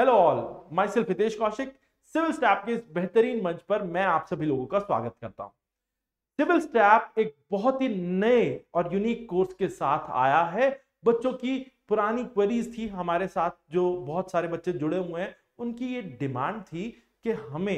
hello all myself Hitesh Kaushik civil step के इस बेहतरीन मंच पर मैं आप सभी लोगों का स्वागत करता हूं सिविल स्टैप एक बहुत ही नए और यूनिक कोर्स के साथ आया है बच्चों की पुरानी क्वेरीज थी हमारे साथ जो बहुत सारे बच्चे जुड़े हुए हैं उनकी ये डिमांड थी कि हमें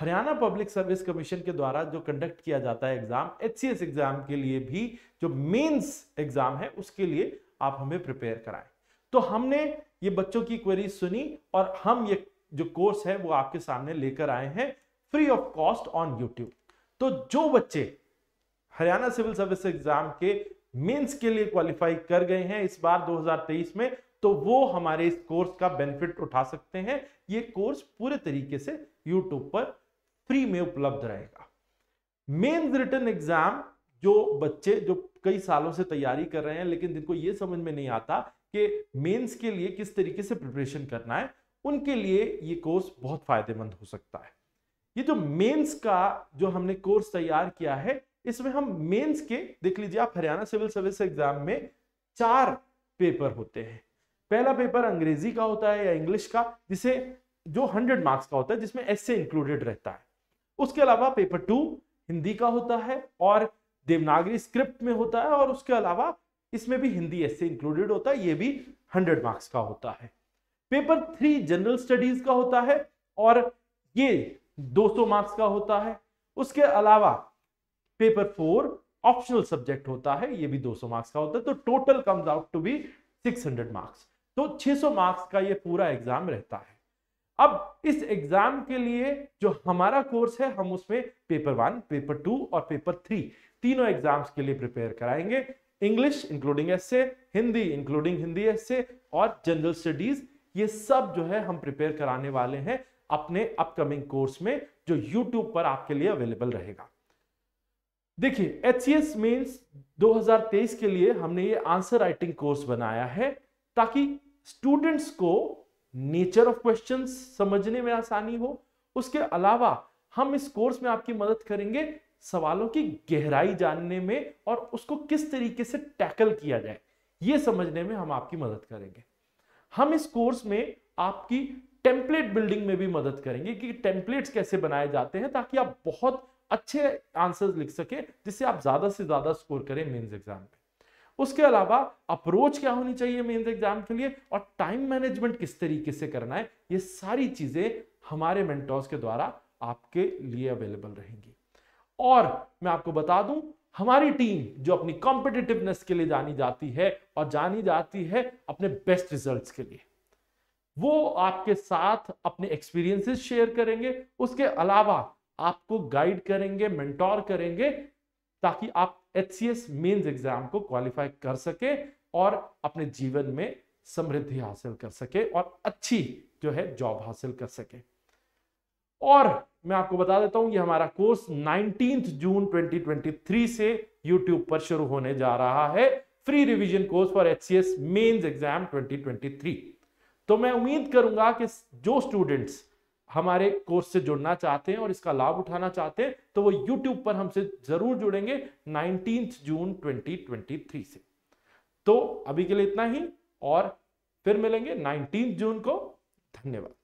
हरियाणा पब्लिक सर्विस कमीशन के द्वारा जो कंडक्ट किया जाता है एग्जाम एच एग्जाम के लिए भी जो मेन्स एग्जाम है उसके लिए आप हमें प्रिपेयर कराएं तो हमने ये बच्चों की क्वेरी सुनी और हम ये जो कोर्स है वो आपके सामने लेकर आए हैं free of cost on YouTube तो जो बच्चे हरियाणा सिविल सर्विस एग्जाम के मेंस के लिए क्वालिफाई कर गए हैं इस बार 2023 में तो वो हमारे इस कोर्स का बेनिफिट उठा सकते हैं ये कोर्स पूरे तरीके से यूट्यूब पर फ्री में उपलब्ध रहेगा मेन्स रिटर्न एग्जाम जो बच्चे जो कई सालों से तैयारी कर रहे हैं लेकिन जिनको ये समझ में नहीं आता कि मेंस के लिए किस तरीके से प्रिपरेशन करना है उनके लिए ये कोर्स बहुत फायदेमंद हो सकता है ये जो मेंस का जो हमने कोर्स तैयार किया है इसमें हम मेंस के देख लीजिए आप हरियाणा सिविल सर्विस एग्जाम में चार पेपर होते हैं पहला पेपर अंग्रेजी का होता है या इंग्लिश का जिसे जो हंड्रेड मार्क्स का होता है जिसमें एस से इंक्लूडेड रहता है उसके अलावा पेपर टू हिंदी का होता है और देवनागरी स्क्रिप्ट में होता है और उसके अलावा इसमें भी हिंदी ऐसे इंक्लूडेड होता है ये भी हंड्रेड मार्क्स का होता है पेपर थ्री जनरल स्टडीज का होता है और ये 200 मार्क्स का होता है उसके अलावा पेपर फोर ऑप्शनल सब्जेक्ट होता है ये भी 200 मार्क्स का होता है तो total comes out to be 600 marks तो 600 मार्क्स का ये पूरा एग्जाम रहता है अब इस एग्जाम के लिए जो हमारा कोर्स है हम उसमें पेपर वन पेपर टू और पेपर थ्री तीनों एग्जाम्स के लिए प्रिपेयर कराएंगे English including as Hindi including Hindi as और जनरल स्टडीज ये सब जो है हम प्रिपेयर कराने वाले हैं अपने अपकमिंग कोर्स में जो यूट्यूब पर आपके लिए अवेलेबल रहेगा देखिए एच सी एस मीन्स के लिए हमने ये आंसर राइटिंग कोर्स बनाया है ताकि स्टूडेंट्स को नेचर ऑफ क्वेश्चन समझने में आसानी हो उसके अलावा हम इस कोर्स में आपकी मदद करेंगे सवालों की गहराई जानने में और उसको किस तरीके से टैकल किया जाए ये समझने में हम आपकी मदद करेंगे हम इस कोर्स में आपकी टेम्पलेट बिल्डिंग में भी मदद करेंगे कि टेम्पलेट्स कैसे बनाए जाते हैं ताकि आप बहुत अच्छे आंसर्स लिख सके जिससे आप ज्यादा से ज्यादा स्कोर करें मेन्स एग्जाम में उसके अलावा अप्रोच क्या होनी चाहिए मेन्स एग्जाम के लिए और टाइम मैनेजमेंट किस तरीके से करना है ये सारी चीजें हमारे मेंटोर्स के द्वारा आपके लिए अवेलेबल रहेंगी और मैं आपको बता दूं हमारी टीम जो अपनी कॉम्पिटिटिवनेस के लिए जानी जाती है और जानी जाती है अपने बेस्ट रिजल्ट्स के लिए वो आपके साथ अपने एक्सपीरियंसेस शेयर करेंगे उसके अलावा आपको गाइड करेंगे मेंटोर करेंगे ताकि आप H C S mains exam को क्वालिफाई कर सके और अपने जीवन में समृद्धि हासिल कर सके और अच्छी जो है जॉब हासिल कर सके और मैं आपको बता देता हूं ये हमारा कोर्स 19 जून 2023 से यूट्यूब पर शुरू होने जा रहा है free revision course for H C S mains exam 2023 तो मैं उम्मीद करूंगा कि जो स्टूडेंट्स हमारे कोर्स से जुड़ना चाहते हैं और इसका लाभ उठाना चाहते हैं तो वो यूट्यूब पर हमसे जरूर जुड़ेंगे नाइनटीन जून 2023 से तो अभी के लिए इतना ही और फिर मिलेंगे नाइनटीन जून को धन्यवाद